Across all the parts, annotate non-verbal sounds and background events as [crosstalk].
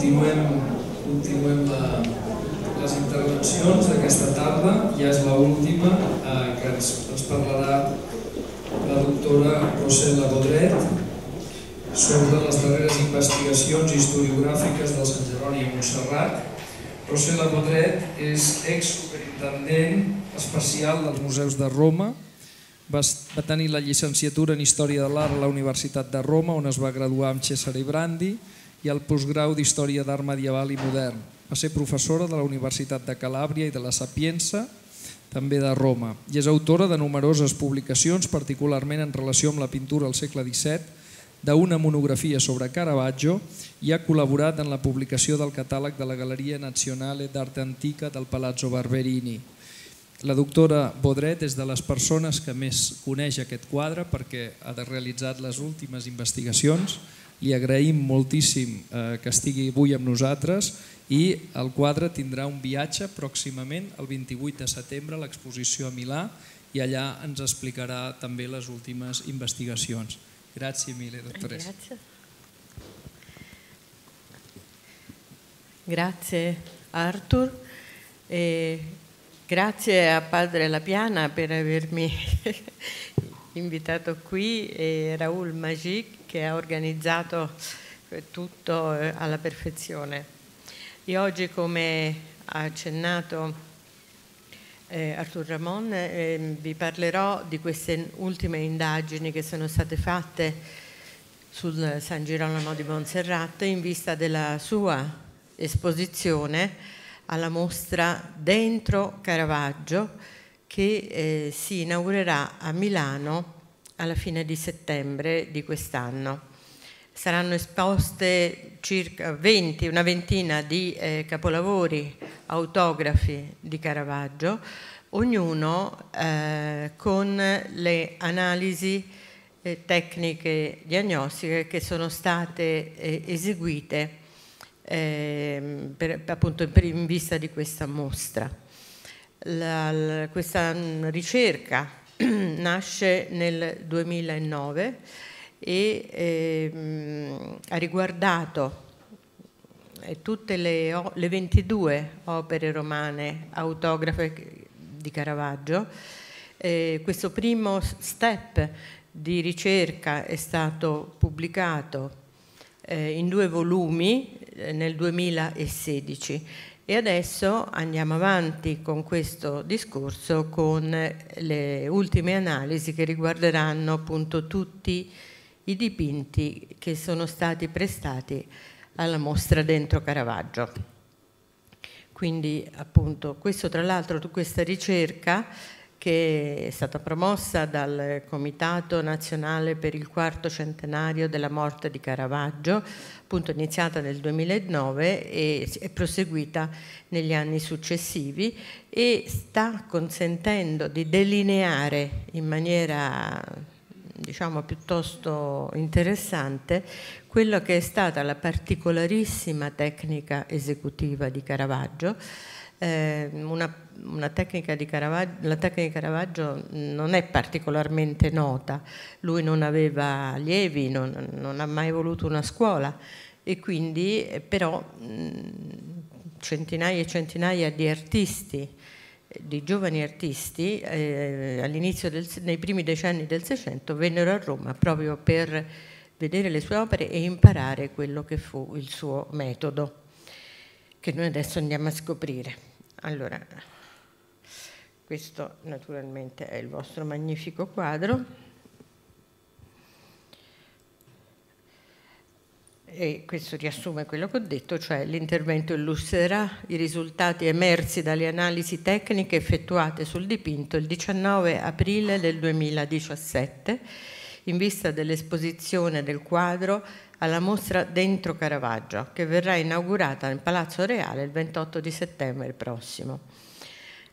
continuem, continuem la, eh, les intervencions d'aquesta tarda. Ja és l'última eh, que ens, ens parlarà la doctora Rosella Godret sobre les darreres investigacions historiogràfiques del Sant Jeroni a Montserrat. Rosella Godret és ex-superintendent especial dels museus de Roma, va tenir la llicenciatura en Història de l'Art a la Universitat de Roma, on es va graduar amb Cesare Brandi, i al postgrau d'Història d'Art Medieval i Modern. Va ser professora de la Universitat de Calàbria i de la Sapienza, també de Roma, i és autora de numeroses publicacions, particularment en relació amb la pintura al segle XVII, d'una monografia sobre Caravaggio i ha col·laborat en la publicació del catàleg de la Galeria Nazionale d'Arte Antica del Palazzo Barberini. La doctora Bodret és de les persones que més coneix aquest quadre perquè ha realitzat les últimes investigacions li agraïm moltíssim eh, que estigui avui amb nosaltres i el quadre tindrà un viatge pròximament el 28 de setembre a l'exposició a Milà i allà ens explicarà també les últimes investigacions. Gràcies, Emile, doctora. Grazie. Grazie Arthur e eh, grazie a Padre Lapiana per avermi [laughs] invitato qui e eh, Raul Magic che ha organizzato eh, tutto eh, alla perfezione. Io oggi, come ha accennato eh, Artur Ramon, eh, vi parlerò di queste ultime indagini che sono state fatte sul San Girolamo di Montserrat in vista della sua esposizione alla mostra Dentro Caravaggio che eh, si inaugurerà a Milano alla fine di settembre di quest'anno. Saranno esposte circa 20, una ventina di eh, capolavori autografi di Caravaggio, ognuno eh, con le analisi eh, tecniche diagnostiche che sono state eh, eseguite ehm, per, appunto per, in vista di questa mostra. La, la, questa mm, ricerca nasce nel 2009 e eh, ha riguardato eh, tutte le, le, 22 opere romane autografe di Caravaggio. Eh, questo primo step di ricerca è stato pubblicato eh, in due volumi eh, nel 2016 e adesso andiamo avanti con questo discorso con le ultime analisi che riguarderanno appunto tutti i dipinti che sono stati prestati alla mostra dentro Caravaggio. Quindi appunto questo tra l'altro questa ricerca che è stata promossa dal Comitato Nazionale per il quarto centenario della morte di Caravaggio, appunto iniziata nel 2009 e proseguita negli anni successivi e sta consentendo di delineare in maniera diciamo piuttosto interessante quella che è stata la particolarissima tecnica esecutiva di Caravaggio eh, una, una tecnica la tecnica di Caravaggio non è particolarmente nota, lui non aveva allievi, non, non ha mai voluto una scuola e quindi eh, però mm, centinaia e centinaia di artisti eh, di giovani artisti eh, all'inizio dei primi decenni del Seicento vennero a Roma proprio per vedere le sue opere e imparare quello che fu il suo metodo, che noi adesso andiamo a scoprire. Allora, questo naturalmente è il vostro magnifico quadro. E questo riassume quello che ho detto, cioè l'intervento illustrerà i risultati emersi dalle analisi tecniche effettuate sul dipinto il 19 aprile del 2017 in vista dell'esposizione del quadro alla mostra Dentro Caravaggio, che verrà inaugurata nel Palazzo Reale il 28 di settembre prossimo.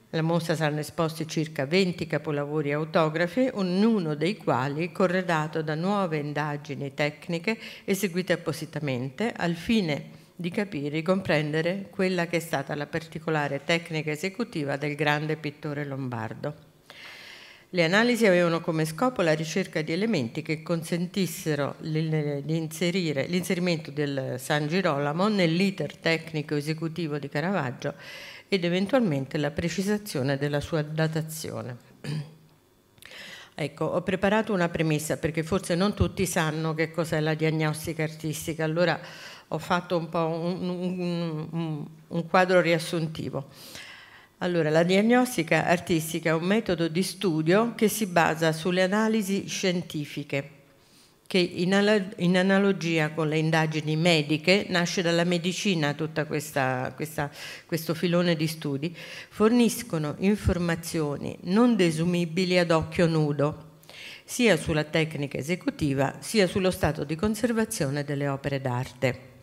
Alla mostra saranno esposti circa 20 capolavori autografi, ognuno dei quali corredato da nuove indagini tecniche eseguite appositamente al fine di capire e comprendere quella che è stata la particolare tecnica esecutiva del grande pittore lombardo. Le analisi avevano come scopo la ricerca di elementi che consentissero l'inserimento del San Girolamo nell'iter tecnico esecutivo di Caravaggio ed eventualmente la precisazione della sua datazione. Ecco, ho preparato una premessa perché forse non tutti sanno che cos'è la diagnostica artistica, allora ho fatto un po' un, un, un, quadro riassuntivo. Allora, la diagnostica artistica è un metodo di studio che si basa sulle analisi scientifiche, che in, analogia con le indagini mediche nasce dalla medicina tutto questo filone di studi, forniscono informazioni non desumibili ad occhio nudo, sia sulla tecnica esecutiva sia sullo stato di conservazione delle opere d'arte.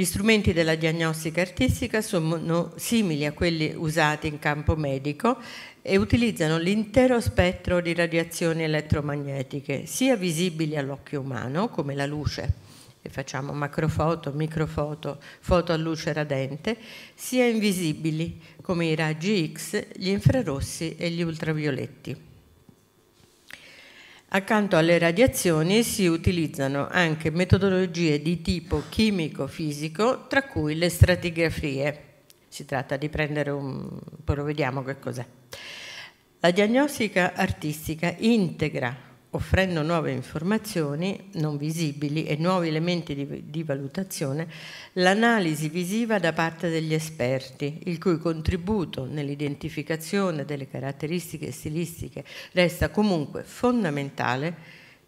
Gli strumenti della diagnostica artistica sono simili a quelli usati in campo medico e utilizzano l'intero spettro di radiazioni elettromagnetiche, sia visibili all'occhio umano, come la luce, e facciamo macrofoto, microfoto, foto a luce radente, sia invisibili, come i raggi X, gli infrarossi e gli ultravioletti. Accanto alle radiazioni si utilizzano anche metodologie di tipo chimico-fisico, tra cui le stratigrafie. Si tratta di prendere un... poi lo vediamo che cos'è. La diagnostica artistica integra offrendo nuove informazioni non visibili e nuovi elementi di, di valutazione, l'analisi visiva da parte degli esperti, il cui contributo nell'identificazione delle caratteristiche stilistiche resta comunque fondamentale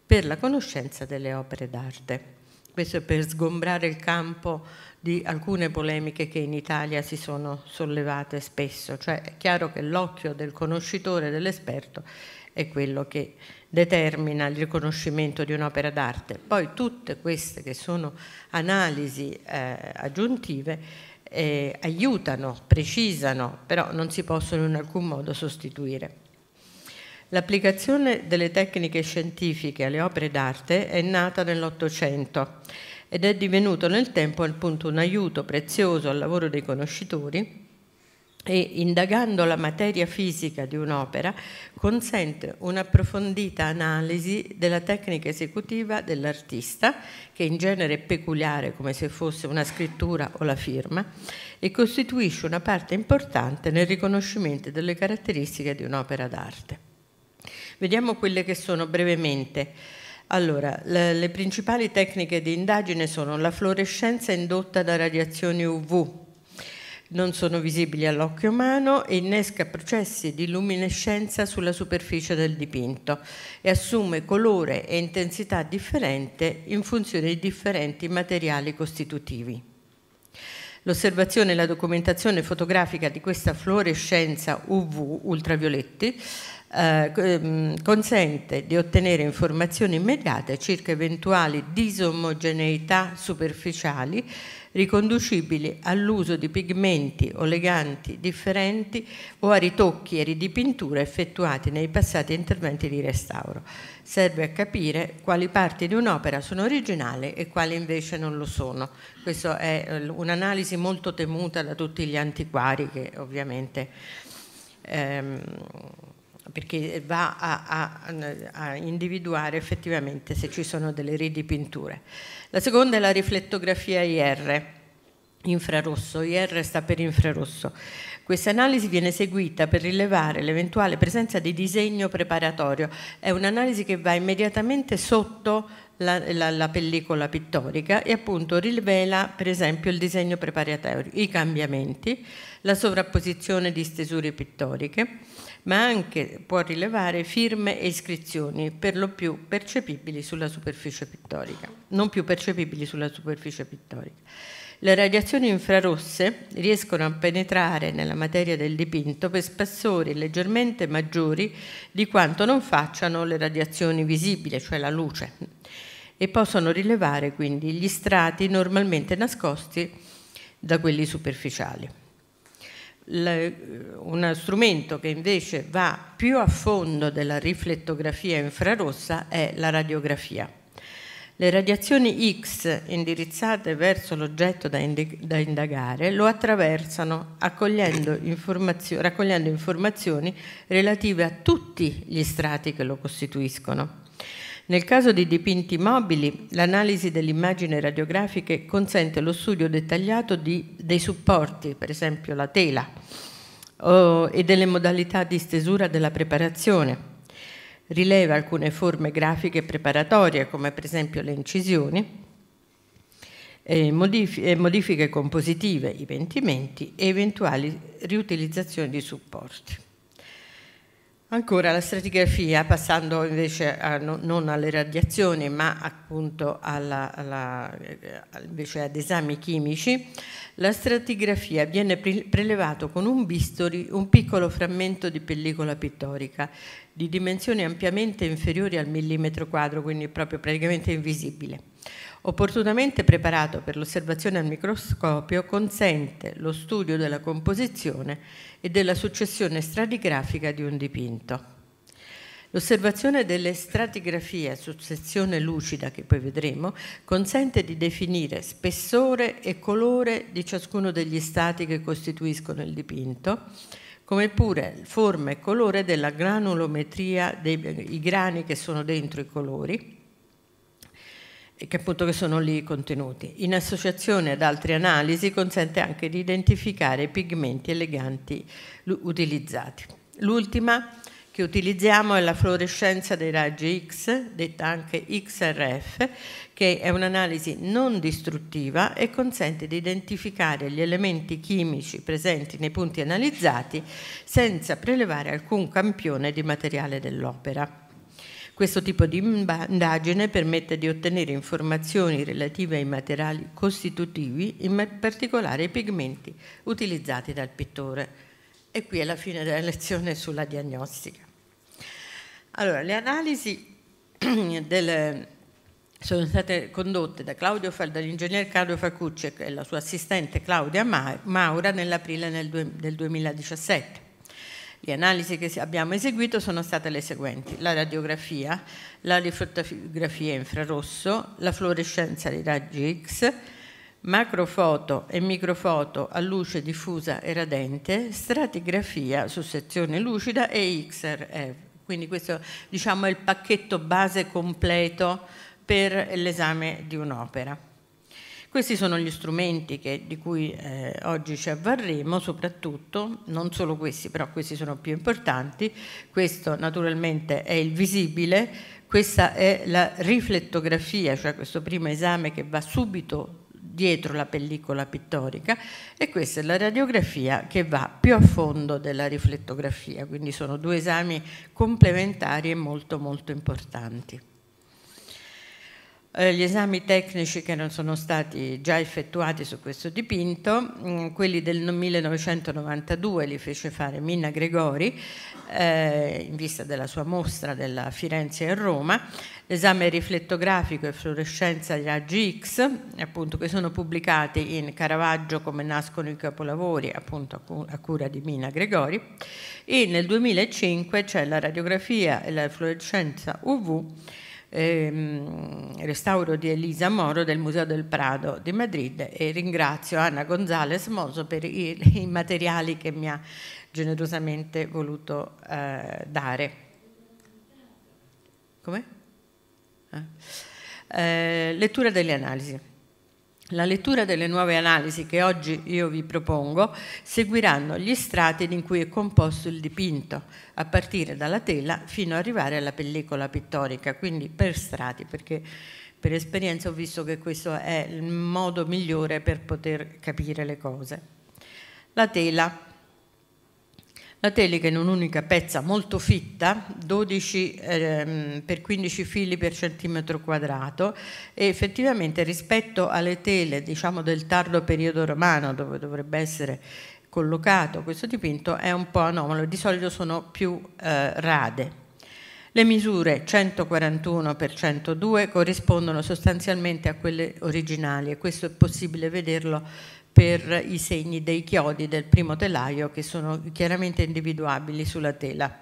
per la conoscenza delle opere d'arte. Questo è per sgombrare il campo di alcune polemiche che in Italia si sono sollevate spesso, cioè è chiaro che l'occhio del conoscitore, dell'esperto, è quello che determina il riconoscimento di un'opera d'arte. Poi tutte queste che sono analisi eh, aggiuntive eh, aiutano, precisano, però non si possono in alcun modo sostituire. L'applicazione delle tecniche scientifiche alle opere d'arte è nata nell'Ottocento ed è divenuto nel tempo appunto un aiuto prezioso al lavoro dei conoscitori e indagando la materia fisica di un'opera consente un'approfondita analisi della tecnica esecutiva dell'artista, che in genere è peculiare come se fosse una scrittura o la firma, e costituisce una parte importante nel riconoscimento delle caratteristiche di un'opera d'arte. Vediamo quelle che sono brevemente allora, le, le principali tecniche di indagine sono la fluorescenza indotta da radiazioni UV, non sono visibili all'occhio umano e innesca processi di luminescenza sulla superficie del dipinto e assume colore e intensità differente in funzione di differenti materiali costitutivi. L'osservazione e la documentazione fotografica di questa fluorescenza UV ultravioletti eh, ehm, consente di ottenere informazioni immediate circa eventuali disomogeneità superficiali riconducibili all'uso di pigmenti o leganti differenti o a ritocchi e ridipinture effettuati nei passati interventi di restauro. Serve a capire quali parti di un'opera sono originali e quali invece non lo sono. Questa è eh, un'analisi molto temuta da tutti gli antiquari che ovviamente ehm, perché va a, a, a, individuare effettivamente se ci sono delle ridipinture. La seconda è la riflettografia IR, infrarosso, IR sta per infrarosso. Questa analisi viene seguita per rilevare l'eventuale presenza di disegno preparatorio, è un'analisi che va immediatamente sotto la, la, la, pellicola pittorica e appunto rivela per esempio il disegno preparatorio, i cambiamenti, la sovrapposizione di stesure pittoriche ma anche può rilevare firme e iscrizioni per lo più percepibili sulla superficie pittorica, non più percepibili sulla superficie pittorica. Le radiazioni infrarosse riescono a penetrare nella materia del dipinto per spessori leggermente maggiori di quanto non facciano le radiazioni visibili, cioè la luce, e possono rilevare quindi gli strati normalmente nascosti da quelli superficiali. Eh, un strumento che invece va più a fondo della riflettografia infrarossa è la radiografia. Le radiazioni X indirizzate verso l'oggetto da, da, indagare lo attraversano informazio raccogliendo informazioni relative a tutti gli strati che lo costituiscono. Nel caso di dipinti mobili, l'analisi delle immagini radiografiche consente lo studio dettagliato di, dei supporti, per esempio la tela, o, e delle modalità di stesura della preparazione. Rileva alcune forme grafiche preparatorie, come per esempio le incisioni, e modifiche compositive, i pentimenti e eventuali riutilizzazioni di supporti. Ancora la stratigrafia, passando invece a, non alle radiazioni ma appunto alla, alla, eh, invece ad esami chimici, la stratigrafia viene prelevato con un bisturi un piccolo frammento di pellicola pittorica di dimensioni ampiamente inferiori al millimetro quadro, quindi proprio praticamente invisibile opportunamente preparato per l'osservazione al microscopio, consente lo studio della composizione e della successione stratigrafica di un dipinto. L'osservazione delle stratigrafie a successione lucida, che poi vedremo, consente di definire spessore e colore di ciascuno degli stati che costituiscono il dipinto, come pure forma e colore della granulometria dei grani che sono dentro i colori, che appunto che sono lì contenuti. In associazione ad altre analisi consente anche di identificare i pigmenti eleganti utilizzati. L'ultima che utilizziamo è la fluorescenza dei raggi X, detta anche XRF, che è un'analisi non distruttiva e consente di identificare gli elementi chimici presenti nei punti analizzati senza prelevare alcun campione di materiale dell'opera. Questo tipo di indagine permette di ottenere informazioni relative ai materiali costitutivi, in particolare ai pigmenti utilizzati dal pittore. E qui è la fine della lezione sulla diagnostica. Allora, le analisi [clears throat] del, sono state condotte da dall'ingegner Claudio Facucci e la sua assistente Claudia Maura nell'aprile del 2017. Le analisi che abbiamo eseguito sono state le seguenti, la radiografia, la rifotografia infrarosso, la fluorescenza dei raggi X, macrofoto e microfoto a luce diffusa e radente, stratigrafia su sezione lucida e XRF. Quindi questo diciamo, è il pacchetto base completo per l'esame di un'opera. Questi sono gli strumenti che, di cui eh, oggi ci avvarremo, soprattutto, non solo questi, però questi sono più importanti. Questo naturalmente è il visibile, questa è la riflettografia, cioè questo primo esame che va subito dietro la pellicola pittorica e questa è la radiografia che va più a fondo della riflettografia, quindi sono due esami complementari e molto molto importanti. Eh, gli esami tecnici che non sono stati già effettuati su questo dipinto, mm, quelli del 1992 li fece fare Minna Gregori eh, in vista della sua mostra della Firenze e Roma, l'esame riflettografico e fluorescenza di raggi X, appunto, che sono pubblicati in Caravaggio come nascono i capolavori, appunto a cura di Mina Gregori, e nel 2005 c'è la radiografia e la fluorescenza UV ehm, restauro di Elisa Moro del Museo del Prado di Madrid e ringrazio Anna Gonzalez Moso per i, [laughs] i materiali che mi ha generosamente voluto eh, dare. Come? Eh. Eh, lettura delle analisi. La lettura delle nuove analisi che oggi io vi propongo seguiranno gli strati in cui è composto il dipinto, a partire dalla tela fino ad arrivare alla pellicola pittorica, quindi per strati, perché per esperienza ho visto che questo è il modo migliore per poter capire le cose. La tela, la telica in un'unica pezza molto fitta, 12 eh, per 15 fili per centimetro quadrato e effettivamente rispetto alle tele diciamo, del tardo periodo romano dove dovrebbe essere collocato questo dipinto è un po' anomalo, di solito sono più eh, rade. Le misure 141 x 102 corrispondono sostanzialmente a quelle originali e questo è possibile vederlo per i segni dei chiodi del primo telaio che sono chiaramente individuabili sulla tela.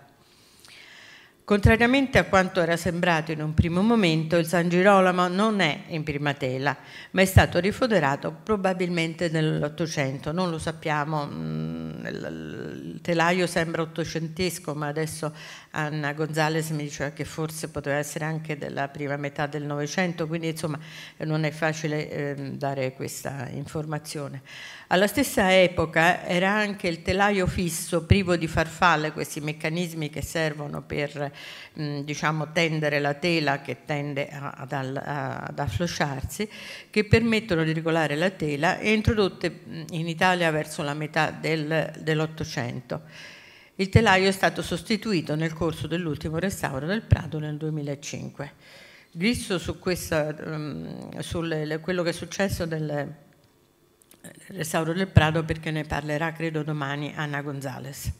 Contrariamente a quanto era sembrato in un primo momento, il San Girolamo non è in prima tela, ma è stato rifoderato probabilmente nell'Ottocento, non lo sappiamo, mm, il telaio sembra ottocentesco, ma adesso Anna Gonzales mi diceva che forse poteva essere anche della prima metà del Novecento, quindi insomma non è facile eh, dare questa informazione. Alla stessa epoca era anche il telaio fisso privo di farfalle, questi meccanismi che servono per mh, diciamo, tendere la tela che tende ad, a, ad afflosciarsi, che permettono di regolare la tela e introdotte in Italia verso la metà del, dell'Ottocento. Il telaio è stato sostituito nel corso dell'ultimo restauro del Prato nel 2005. Visto su, questa, ehm, su quello che è successo del eh, restauro del Prato perché ne parlerà credo domani Anna Gonzales.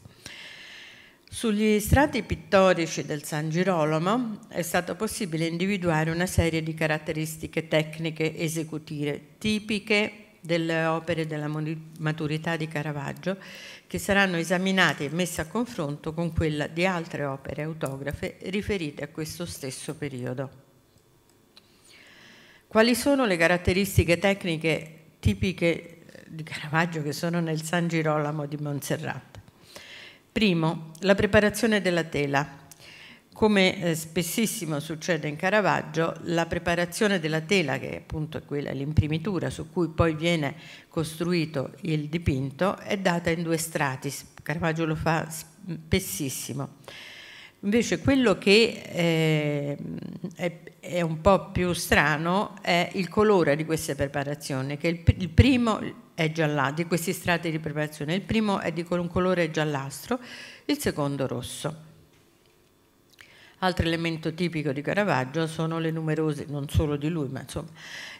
Sugli strati pittorici del San Girolamo è stato possibile individuare una serie di caratteristiche tecniche esecutive tipiche delle opere della maturità di Caravaggio che saranno esaminate e messe a confronto con quella di altre opere autografe riferite a questo stesso periodo. Quali sono le caratteristiche tecniche tipiche eh, di Caravaggio che sono nel San Girolamo di Montserrat? Primo, la preparazione della tela, come eh, spessissimo succede in Caravaggio, la preparazione della tela, che appunto è quella, l'imprimitura su cui poi viene costruito il dipinto, è data in due strati. Caravaggio lo fa spessissimo. Invece quello che eh, è, è, un po' più strano è il colore di queste preparazioni, che il, il primo è giallato, di questi strati di preparazione, il primo è di un colore giallastro, il secondo rosso. Altro elemento tipico di Caravaggio sono le numerose, non solo di lui, ma insomma,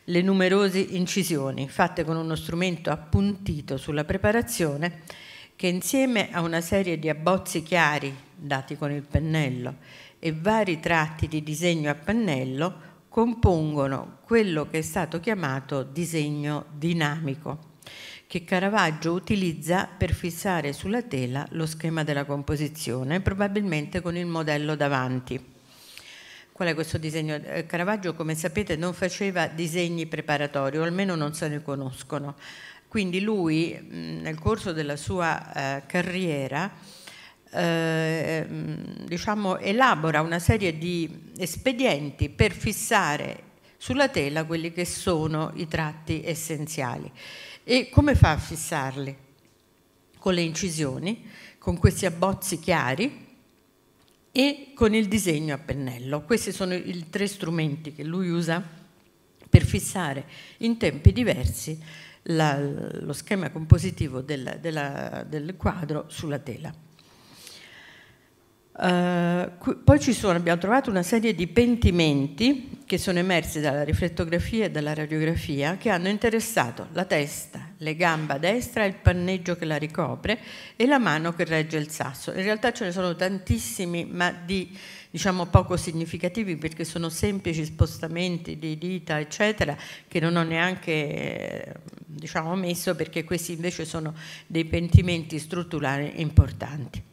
le numerose incisioni fatte con uno strumento appuntito sulla preparazione che insieme a una serie di abbozzi chiari dati con il pennello e vari tratti di disegno a pennello compongono quello che è stato chiamato disegno dinamico che Caravaggio utilizza per fissare sulla tela lo schema della composizione, probabilmente con il modello davanti. Qual è questo disegno? Eh, Caravaggio, come sapete, non faceva disegni preparatori, o almeno non se ne conoscono. Quindi lui, mm, nel corso della sua eh, carriera, eh, ehm, diciamo, elabora una serie di espedienti per fissare sulla tela quelli che sono i tratti essenziali. E come fa a fissarli? Con le incisioni, con questi abbozzi chiari e con il disegno a pennello. Questi sono i tre strumenti che lui usa per fissare in tempi diversi la, lo schema compositivo del, della, del quadro sulla tela. Uh, poi ci sono, abbiamo trovato una serie di pentimenti che sono emersi dalla riflettografia e dalla radiografia che hanno interessato la testa, le gambe destra, il panneggio che la ricopre e la mano che regge il sasso. In realtà ce ne sono tantissimi, ma di diciamo poco significativi perché sono semplici spostamenti di dita, eccetera, che non ho neanche diciamo, messo perché questi invece sono dei pentimenti strutturali importanti.